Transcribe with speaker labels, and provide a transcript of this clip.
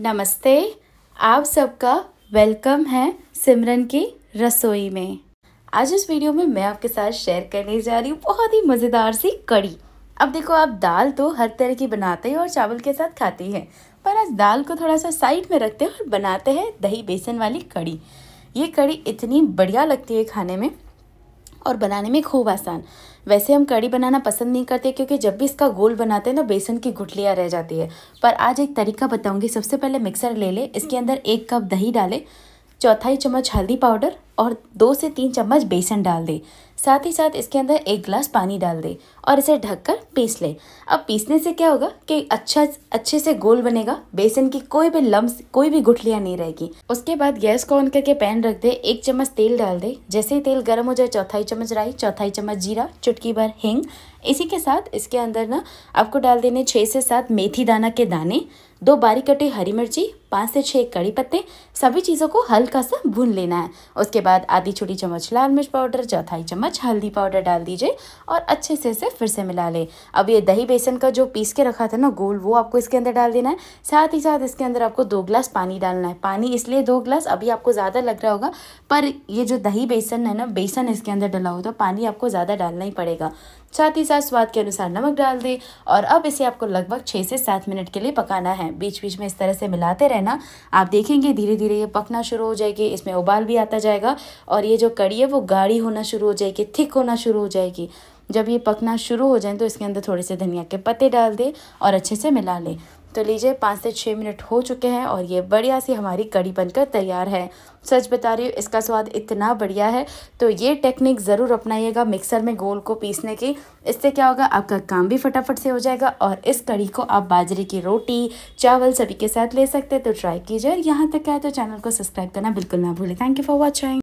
Speaker 1: नमस्ते आप सबका वेलकम है सिमरन की रसोई में आज इस वीडियो में मैं आपके साथ शेयर करने जा रही हूँ बहुत ही मज़ेदार सी कड़ी अब देखो आप दाल तो हर तरह की बनाते हैं और चावल के साथ खाती हैं पर आज दाल को थोड़ा सा साइड में रखते हैं और बनाते हैं दही बेसन वाली कड़ी ये कड़ी इतनी बढ़िया लगती है खाने में और बनाने में खूब आसान वैसे हम कड़ी बनाना पसंद नहीं करते क्योंकि जब भी इसका गोल बनाते हैं तो बेसन की गुठलियाँ रह जाती है पर आज एक तरीका बताऊँगी सबसे पहले मिक्सर ले ले इसके अंदर एक कप दही डालें चौथाई चम्मच हल्दी पाउडर और दो से तीन चम्मच बेसन डाल दे साथ ही साथ इसके अंदर एक गिलास पानी डाल दे और इसे ढककर पीस ले अब पीसने से क्या होगा कि अच्छा अच्छे से गोल बनेगा बेसन की कोई भी लम्ब कोई भी गुठलियाँ नहीं रहेगी उसके बाद गैस को ऑन करके पैन रख दे एक चम्मच तेल डाल दे जैसे ही तेल गर्म हो जाए चौथाई चम्मच राई चौथाई चम्मच जीरा चुटकी भर हिंग इसी के साथ इसके अंदर ना आपको डाल देने छः से सात मेथी दाना के दाने दो बारीक कटी हरी मिर्ची पाँच से छः कड़ी पत्ते सभी चीज़ों को हल्का सा भून लेना है उसके बाद बाद आधी छोटी चम्मच लाल मिर्च पाउडर चौथाई चम्मच हल्दी पाउडर डाल दीजिए और अच्छे से इसे फिर से मिला लें अब ये दही बेसन का जो पीस के रखा था ना गोल वो आपको इसके अंदर डाल देना है साथ ही साथ इसके अंदर आपको दो ग्लास पानी डालना है पानी इसलिए दो ग्लास अभी आपको ज़्यादा लग रहा होगा पर ये जो दही बेसन है ना बेसन इसके अंदर डला होता है तो पानी आपको ज़्यादा डालना ही पड़ेगा साथ ही साथ स्वाद के अनुसार नमक डाल दें और अब इसे आपको लगभग छः से सात मिनट के लिए पकाना है बीच बीच में इस तरह से मिलाते रहना आप देखेंगे धीरे धीरे ये पकना शुरू हो जाएगी इसमें उबाल भी आता जाएगा और ये जो कड़ी है वो गाढ़ी होना शुरू हो जाएगी थिक होना शुरू हो जाएगी जब ये पकना शुरू हो जाए तो इसके अंदर थोड़े से धनिया के पत्ते डाल दें और अच्छे से मिला लें तो लीजिए पाँच से छः मिनट हो चुके हैं और ये बढ़िया सी हमारी कड़ी बनकर तैयार है सच बता रही हूँ इसका स्वाद इतना बढ़िया है तो ये टेक्निक ज़रूर अपनाइएगा मिक्सर में गोल को पीसने की इससे क्या होगा आपका काम भी फटाफट से हो जाएगा और इस कड़ी को आप बाजरे की रोटी चावल सभी के साथ ले सकते हैं तो ट्राई कीजिए और यहाँ तक आए तो चैनल को सब्सक्राइब करना बिल्कुल ना भूलें थैंक यू फॉर वॉचिंग